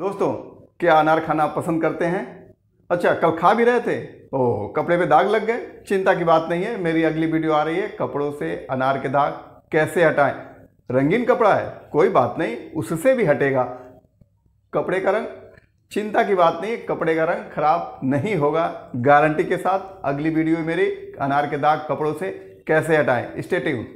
दोस्तों क्या अनार खाना पसंद करते हैं अच्छा कल खा भी रहे थे ओह कपड़े पे दाग लग गए चिंता की बात नहीं है मेरी अगली वीडियो आ रही है कपड़ों से अनार के दाग कैसे हटाएं रंगीन कपड़ा है कोई बात नहीं उससे भी हटेगा कपड़े का रंग चिंता की बात नहीं कपड़े का रंग खराब नहीं होगा गारंटी के साथ अगली वीडियो मेरी अनार के दाग कपड़ों से कैसे हटाएं स्टेटिंग